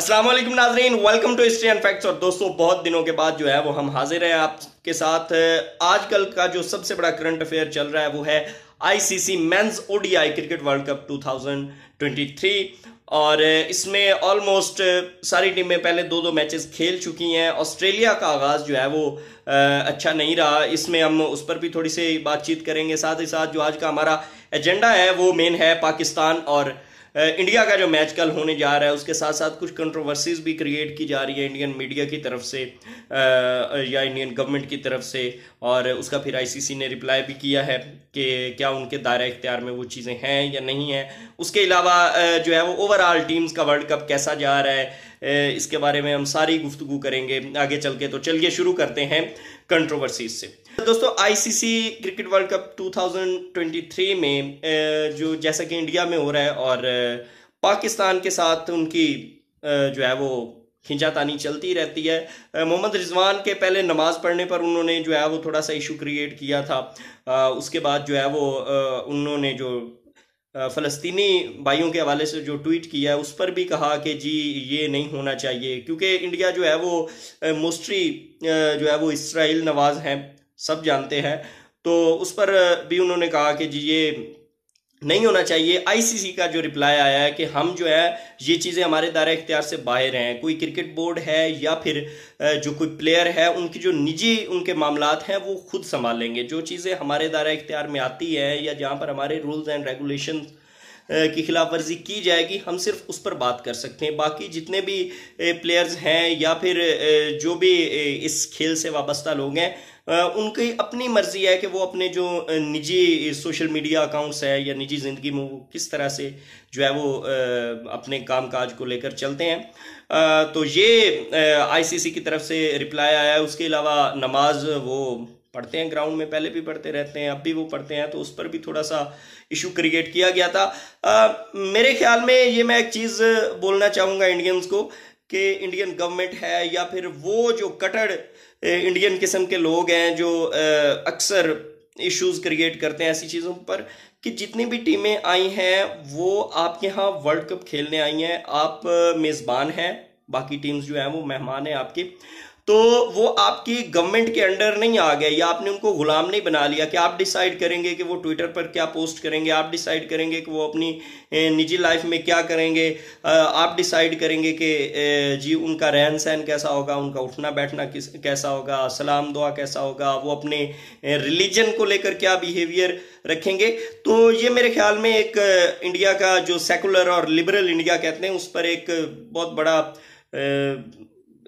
असलम नाजरीन welcome to History and Facts और दोस्तों बहुत दिनों के बाद जो है वो हम हाजिर हैं आपके साथ आजकल का जो सबसे बड़ा करंट अफेयर चल रहा है वो है ICC men's ODI cricket World Cup 2023 और इसमें ऑलमोस्ट सारी टीमें पहले दो दो मैचेस खेल चुकी हैं ऑस्ट्रेलिया का आगाज़ जो है वो अच्छा नहीं रहा इसमें हम उस पर भी थोड़ी सी बातचीत करेंगे साथ ही साथ जो आज का हमारा एजेंडा है वो मेन है पाकिस्तान और इंडिया का जो मैच कल होने जा रहा है उसके साथ साथ कुछ कंट्रोवर्सीज भी क्रिएट की जा रही है इंडियन मीडिया की तरफ से या इंडियन गवर्नमेंट की तरफ से और उसका फिर आईसीसी ने रिप्लाई भी किया है कि क्या उनके दायरा इख्तियार में वो चीज़ें हैं या नहीं हैं उसके अलावा जो है वो ओवरऑल टीम्स का वर्ल्ड कप कैसा जा रहा है इसके बारे में हम सारी गुफ्तु करेंगे आगे चल के तो चलिए शुरू करते हैं कंट्रोवर्सीज से दोस्तों आईसीसी क्रिकेट वर्ल्ड कप 2023 में जो जैसा कि इंडिया में हो रहा है और पाकिस्तान के साथ उनकी जो है वो खिंचातानी चलती रहती है मोहम्मद रिजवान के पहले नमाज़ पढ़ने पर उन्होंने जो है वो थोड़ा सा इशू क्रिएट किया था उसके बाद जो है वो उन्होंने जो फ़लस्तीनी भाइयों के हवाले से जो ट्वीट किया है उस पर भी कहा कि जी ये नहीं होना चाहिए क्योंकि इंडिया जो है वो मोस्टली जो है वो इसराइल नवाज़ हैं सब जानते हैं तो उस पर भी उन्होंने कहा कि जी ये नहीं होना चाहिए आईसीसी का जो रिप्लाई आया है कि हम जो है ये चीज़ें हमारे दायरे इख्तियार से बाहर हैं कोई क्रिकेट बोर्ड है या फिर जो कोई प्लेयर है उनकी जो निजी उनके मामला हैं वो खुद संभालेंगे जो चीज़ें हमारे दायरे इख्तियार में आती हैं या जहाँ पर हमारे रूल्स एंड रेगुलेशन की खिलाफ वर्जी की जाएगी हम सिर्फ उस पर बात कर सकते हैं बाकी जितने भी प्लेयर्स हैं या फिर जो भी इस खेल से वाबस्ता लोग हैं उनकी अपनी मर्जी है कि वो अपने जो निजी सोशल मीडिया अकाउंट्स है या निजी ज़िंदगी में वो किस तरह से जो है वो अपने काम काज को लेकर चलते हैं तो ये आईसीसी की तरफ से रिप्लाई आया है उसके अलावा नमाज वो पढ़ते हैं ग्राउंड में पहले भी पढ़ते रहते हैं अब भी वो पढ़ते हैं तो उस पर भी थोड़ा सा इशू क्रिएट किया गया था आ, मेरे ख्याल में ये मैं एक चीज़ बोलना चाहूँगा इंडियंस को कि इंडियन गवर्नमेंट है या फिर वो जो कटड़ इंडियन किस्म के लोग हैं जो अक्सर इश्यूज क्रिएट करते हैं ऐसी चीज़ों पर कि जितनी भी टीमें आई हैं वो आपके यहाँ वर्ल्ड कप खेलने आई हैं आप मेज़बान हैं बाकी टीम्स जो हैं वो मेहमान हैं आपके तो वो आपकी गवर्नमेंट के अंडर नहीं आ गए या आपने उनको गुलाम नहीं बना लिया कि आप डिसाइड करेंगे कि वो ट्विटर पर क्या पोस्ट करेंगे आप डिसाइड करेंगे कि वो अपनी निजी लाइफ में क्या करेंगे आप डिसाइड करेंगे कि जी उनका रहन सहन कैसा होगा उनका उठना बैठना किस कैसा होगा सलाम दुआ कैसा होगा वो अपने रिलीजन को लेकर क्या बिहेवियर रखेंगे तो ये मेरे ख्याल में एक इंडिया का जो सेकुलर और लिबरल इंडिया कहते हैं उस पर एक बहुत बड़ा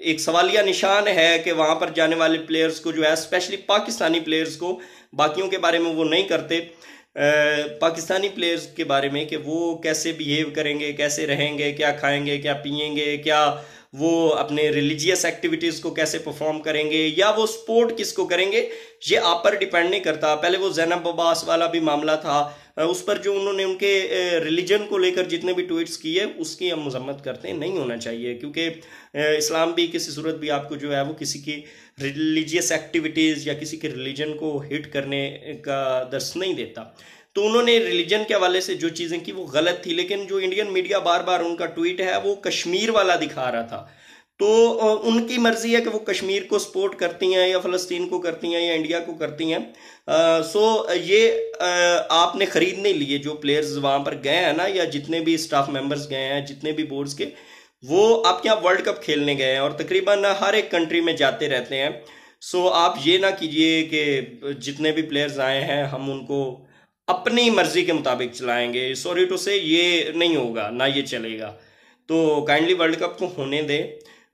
एक सवालिया निशान है कि वहाँ पर जाने वाले प्लेयर्स को जो है स्पेशली पाकिस्तानी प्लेयर्स को बाकियों के बारे में वो नहीं करते पाकिस्तानी प्लेयर्स के बारे में कि वो कैसे बिहेव करेंगे कैसे रहेंगे क्या खाएंगे क्या पियेंगे क्या वो अपने रिलीजियस एक्टिविटीज़ को कैसे परफॉर्म करेंगे या वो स्पोर्ट किसको करेंगे ये आप पर डिपेंड नहीं करता पहले वो जैनब अब्बास वाला भी मामला था उस पर जो उन्होंने उनके रिलीजन को लेकर जितने भी ट्वीट्स किए उसकी हम मजम्मत करते हैं नहीं होना चाहिए क्योंकि इस्लाम भी किसी सूरत भी आपको जो है वो किसी की रिलीजियस एक्टिविटीज़ या किसी के रिलीजन को हिट करने का दर्श नहीं देता तो उन्होंने रिलीजन के हवाले से जो चीज़ें की वो गलत थी लेकिन जो इंडियन मीडिया बार बार उनका ट्वीट है वो कश्मीर वाला दिखा रहा था तो उनकी मर्जी है कि वो कश्मीर को सपोर्ट करती हैं या फ़लस्तीन को करती हैं या इंडिया को करती हैं सो ये आ, आपने ख़रीद नहीं लिए जो प्लेयर्स वहाँ पर गए हैं ना या जितने भी स्टाफ मेंबर्स गए हैं जितने भी बोर्ड्स के वो आपके यहाँ वर्ल्ड कप खेलने गए हैं और तकरीबन हर एक कंट्री में जाते रहते हैं सो आप ये ना कीजिए कि जितने भी प्लेयर्स आए हैं हम उनको अपनी मर्जी के मुताबिक चलाएंगे सॉरी टू से ये नहीं होगा ना ये चलेगा तो काइंडली वर्ल्ड कप को होने दें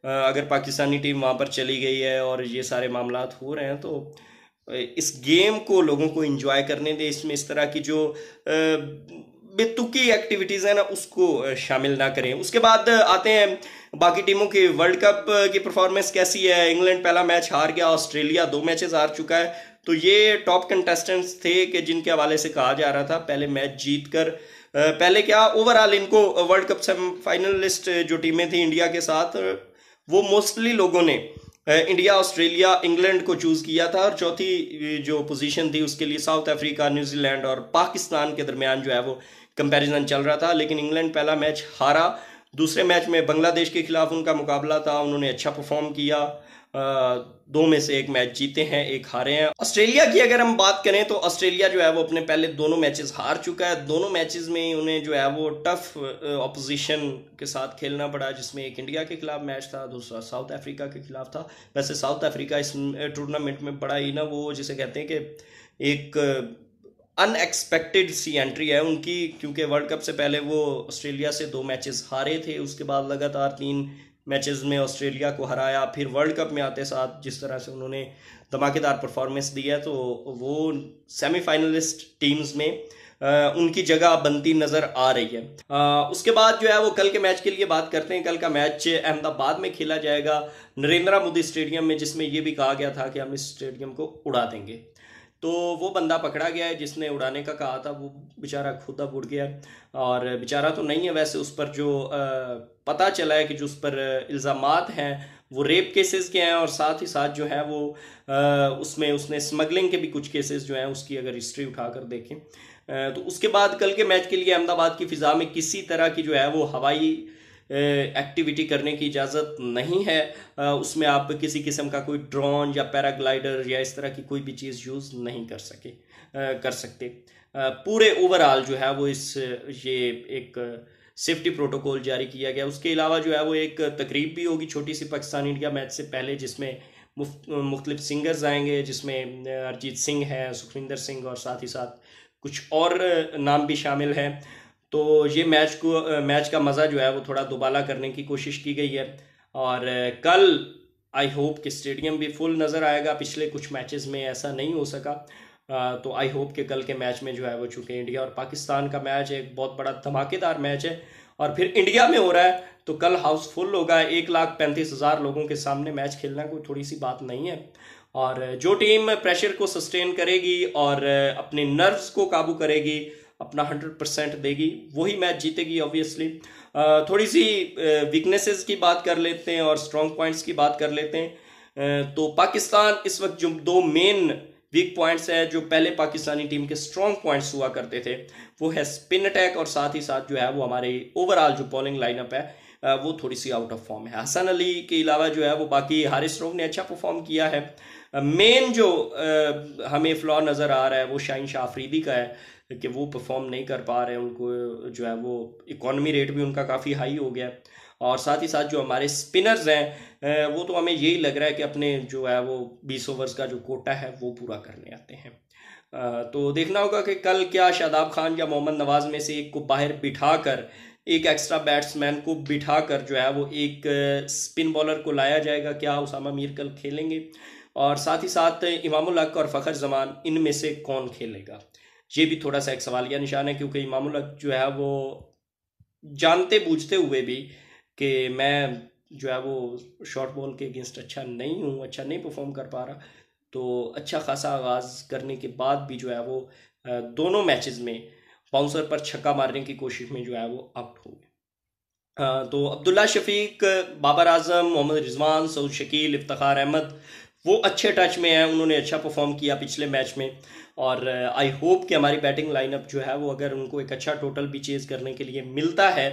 अगर पाकिस्तानी टीम वहाँ पर चली गई है और ये सारे मामला हो रहे हैं तो इस गेम को लोगों को इंजॉय करने दें इसमें इस तरह की जो बेतुकी एक्टिविटीज़ हैं ना उसको शामिल ना करें उसके बाद आते हैं बाकी टीमों के वर्ल्ड कप की परफॉर्मेंस कैसी है इंग्लैंड पहला मैच हार गया ऑस्ट्रेलिया दो मैचेस हार चुका है तो ये टॉप कंटेस्टेंट्स थे कि जिनके हवाले से कहा जा रहा था पहले मैच जीत कर पहले क्या ओवरऑल इनको वर्ल्ड कप सेमीफाइनलिस्ट जो टीमें थी इंडिया के साथ वो मोस्टली लोगों ने इंडिया ऑस्ट्रेलिया इंग्लैंड को चूज़ किया था और चौथी जो पोजीशन थी उसके लिए साउथ अफ्रीका न्यूजीलैंड और पाकिस्तान के दरमियान जो है वो कंपैरिजन चल रहा था लेकिन इंग्लैंड पहला मैच हारा दूसरे मैच में बांग्लादेश के खिलाफ उनका मुकाबला था उन्होंने अच्छा परफॉर्म किया दो में से एक मैच जीते हैं एक हारे हैं ऑस्ट्रेलिया की अगर हम बात करें तो ऑस्ट्रेलिया जो है वो अपने पहले दोनों मैचेस हार चुका है दोनों मैचेस में उन्हें जो है वो टफ ऑपोजिशन के साथ खेलना पड़ा जिसमें एक इंडिया के खिलाफ मैच था दूसरा साउथ अफ्रीका के खिलाफ था वैसे साउथ अफ्रीका इस टूर्नामेंट में बड़ा ही ना वो जिसे कहते हैं कि एक अनएक्सपेक्टेड सी एंट्री है उनकी क्योंकि वर्ल्ड कप से पहले वो ऑस्ट्रेलिया से दो मैचेस हारे थे उसके बाद लगातार तीन मैचेस में ऑस्ट्रेलिया को हराया फिर वर्ल्ड कप में आते साथ जिस तरह से उन्होंने धमाकेदार परफॉर्मेंस दी है तो वो सेमीफाइनलिस्ट टीम्स में उनकी जगह बनती नज़र आ रही है उसके बाद जो है वो कल के मैच के लिए बात करते हैं कल का मैच अहमदाबाद में खेला जाएगा नरेंद्र मोदी स्टेडियम में जिसमें ये भी कहा गया था कि हम इस स्टेडियम को उड़ा देंगे तो वो बंदा पकड़ा गया है जिसने उड़ाने का कहा था वो बेचारा खुद अब उड़ गया और बेचारा तो नहीं है वैसे उस पर जो पता चला है कि जो उस पर इल्ज़ाम हैं वो रेप केसेस के हैं और साथ ही साथ जो है वो आ, उसमें उसने स्मगलिंग के भी कुछ केसेस जो हैं उसकी अगर हिस्ट्री उठा कर देखें आ, तो उसके बाद कल के मैच के लिए अहमदाबाद की फ़िज़ा में किसी तरह की जो है वो हवाई एक्टिविटी करने की इजाज़त नहीं है उसमें आप किसी किस्म का कोई ड्रोन या पैराग्लाइडर या इस तरह की कोई भी चीज़ यूज़ नहीं कर सके कर सकते पूरे ओवरऑल जो है वो इस ये एक सेफ्टी प्रोटोकॉल जारी किया गया उसके अलावा जो है वो एक तकरीब भी होगी छोटी सी पाकिस्तान इंडिया मैच से पहले जिसमें मुख्तलिफ सिंगर्स आएंगे जिसमें अरिजीत सिंह है सुखविंदर सिंह और साथ ही साथ कुछ और नाम भी शामिल हैं तो ये मैच को मैच का मज़ा जो है वो थोड़ा दुबाला करने की कोशिश की गई है और कल आई होप कि स्टेडियम भी फुल नज़र आएगा पिछले कुछ मैचेस में ऐसा नहीं हो सका तो आई होप कि कल के मैच में जो है वो चूँकि इंडिया और पाकिस्तान का मैच एक बहुत बड़ा धमाकेदार मैच है और फिर इंडिया में हो रहा है तो कल हाउसफुल होगा एक लाख पैंतीस हज़ार लोगों के सामने मैच खेलना कोई थोड़ी सी बात नहीं है और जो टीम प्रेशर को सस्टेन करेगी और अपने नर्व्स को काबू करेगी अपना हंड्रेड परसेंट देगी वही मैच जीतेगी ऑब्वियसली थोड़ी सी वीकनेसेस की बात कर लेते हैं और स्ट्रॉन्ग पॉइंट्स की बात कर लेते हैं तो पाकिस्तान इस वक्त जो दो मेन वीक पॉइंट्स है जो पहले पाकिस्तानी टीम के स्ट्रॉन्ग पॉइंट्स हुआ करते थे वो है स्पिन अटैक और साथ ही साथ जो है वो हमारे ओवरऑल जो बॉलिंग लाइनअप है वो थोड़ी सी आउट ऑफ फॉर्म है हसन अली के अलावा जो है वो बाकी हारिस रोग ने अच्छा परफॉर्म किया है मेन जो हमें फ्लॉ नज़र आ रहा है वो शाहिन शाह अफरीदी का है कि वो परफॉर्म नहीं कर पा रहे हैं उनको जो है वो इकोनमी रेट भी उनका काफ़ी हाई हो गया है और साथ ही साथ जो हमारे स्पिनर्स हैं वो तो हमें यही लग रहा है कि अपने जो है वो बीस ओवर्स का जो कोटा है वो पूरा करने आते हैं तो देखना होगा कि कल क्या शादाब खान या मोहम्मद नवाज़ में से एक को बाहर बिठा कर एक एक्स्ट्रा बैट्समैन को बिठा कर जो है वो एक स्पिन बॉलर को लाया जाएगा क्या उसामा मीर कल खेलेंगे और साथ ही साथ इमामुल हक और फ़खर जमान इनमें से कौन खेलेगा ये भी थोड़ा सा एक सवाल या निशान है क्योंकि इमामुल जो है वो जानते बूझते हुए भी कि मैं जो है वो शॉर्ट बॉल के अगेंस्ट अच्छा नहीं हूँ अच्छा नहीं परफॉर्म कर पा रहा तो अच्छा खासा आगाज़ करने के बाद भी जो है वो दोनों मैचेस में बाउंसर पर छक्का मारने की कोशिश में जो है वो आउट हो गए तो अब्दुल्ला शफीक बाबर आजम मोहम्मद रिजवान सऊद शकील इफ्तार अहमद वो अच्छे टच में है उन्होंने अच्छा परफॉर्म किया पिछले मैच में और आई uh, होप कि हमारी बैटिंग लाइनअप जो है वो अगर उनको एक अच्छा टोटल भी चेज़ करने के लिए मिलता है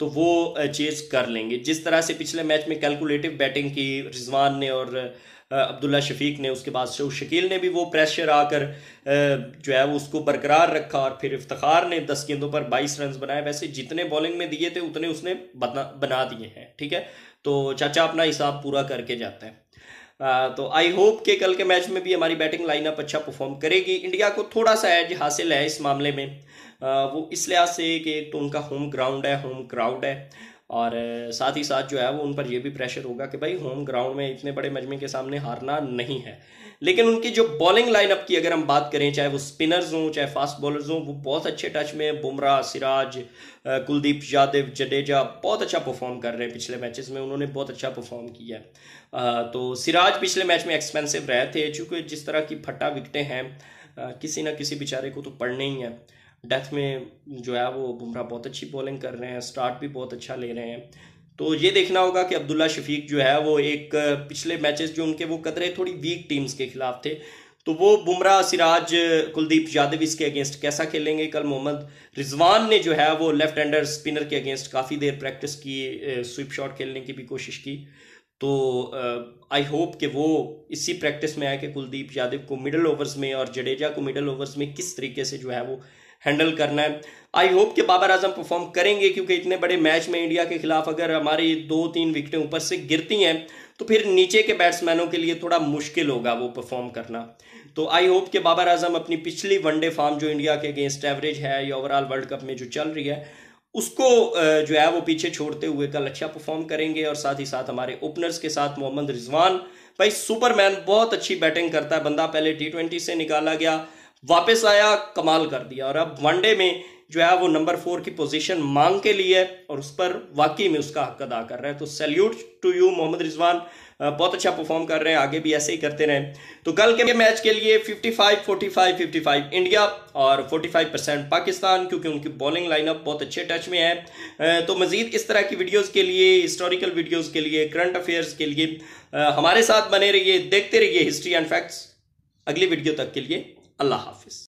तो वो चेज़ uh, कर लेंगे जिस तरह से पिछले मैच में कैलकुलेटिव बैटिंग की रिजवान ने और uh, अब्दुल्ला शफीक ने उसके बाद शो शकील ने भी वो प्रेशर आकर जो है वो उसको बरकरार रखा और फिर इफ्तार ने दस गेंदों पर बाईस रन बनाए वैसे जितने बॉलिंग में दिए थे उतने उसने बना बना दिए हैं ठीक है तो चाचा अपना हिसाब पूरा करके जाता है तो आई होप कि कल के मैच में भी हमारी बैटिंग लाइनअप अच्छा परफॉर्म करेगी इंडिया को थोड़ा सा एज हासिल है इस मामले में वो इस लिहाज से कि एक तो उनका होम ग्राउंड है होम क्राउड है और साथ ही साथ जो है वो उन पर यह भी प्रेशर होगा कि भाई होम ग्राउंड में इतने बड़े मजमे के सामने हारना नहीं है लेकिन उनकी जो बॉलिंग लाइनअप की अगर हम बात करें चाहे वो स्पिनर्स हों चाहे फास्ट बॉलर्स हों वो बहुत अच्छे टच में हैं बुमराह सिराज कुलदीप यादव जडेजा बहुत अच्छा परफॉर्म कर रहे हैं पिछले मैचेस में उन्होंने बहुत अच्छा परफॉर्म किया है तो सिराज पिछले मैच में एक्सपेंसिव रहे थे चूँकि जिस तरह की फटा विकटें हैं किसी ना किसी बेचारे को तो पढ़ने ही हैं डेथ में जो है वो बुमराह बहुत अच्छी बॉलिंग कर रहे हैं स्टार्ट भी बहुत अच्छा ले रहे हैं तो ये देखना होगा कि अब्दुल्ला शफीक जो है वो एक पिछले मैचेस जो उनके वो कदरे थोड़ी वीक टीम्स के खिलाफ थे तो वो बुमराह सिराज कुलदीप यादव इसके अगेंस्ट कैसा खेलेंगे कल मोहम्मद रिजवान ने जो है वो लेफ्ट हैंडर स्पिनर के अगेंस्ट काफ़ी देर प्रैक्टिस की स्विप शॉट खेलने की भी कोशिश की तो आई होप कि वो इसी प्रैक्टिस में आए कि कुलदीप यादव को मिडल ओवर्स में और जडेजा को मिडल ओवर्स में किस तरीके से जो है वो हैंडल करना है आई होप कि बाबर आजम परफॉर्म करेंगे क्योंकि इतने बड़े मैच में इंडिया के खिलाफ अगर हमारी दो तीन विकटें ऊपर से गिरती हैं तो फिर नीचे के बैट्समैनों के लिए थोड़ा मुश्किल होगा वो परफॉर्म करना तो आई होप कि बाबर आजम अपनी पिछली वनडे फॉर्म जो इंडिया के अगेंस्ट एवरेज है या ओवरऑल वर्ल्ड कप में जो चल रही है उसको जो है वो पीछे छोड़ते हुए कल अच्छा परफॉर्म करेंगे और साथ ही साथ हमारे ओपनर्स के साथ मोहम्मद रिजवान भाई सुपरमैन बहुत अच्छी बैटिंग करता है बंदा पहले टी ट्वेंटी से निकाला गया वापस आया कमाल कर दिया और अब वनडे में जो है वो नंबर फोर की पोजीशन मांग के लिए है और उस पर वाकई में उसका हक अदा कर रहा है तो salute to you Mohammad Rizwan बहुत अच्छा परफॉर्म कर रहे हैं आगे भी ऐसे ही करते रहे तो कल के मैच के लिए 55 45 55 इंडिया और 45 परसेंट पाकिस्तान क्योंकि उनकी बॉलिंग लाइनअप बहुत अच्छे टच में है तो मज़ीद इस तरह की वीडियोस के लिए हिस्टोरिकल वीडियोस के लिए करंट अफेयर्स के लिए हमारे साथ बने रहिए देखते रहिए हिस्ट्री एंड फैक्ट्स अगली वीडियो तक के लिए আল্লাহ হাফিজ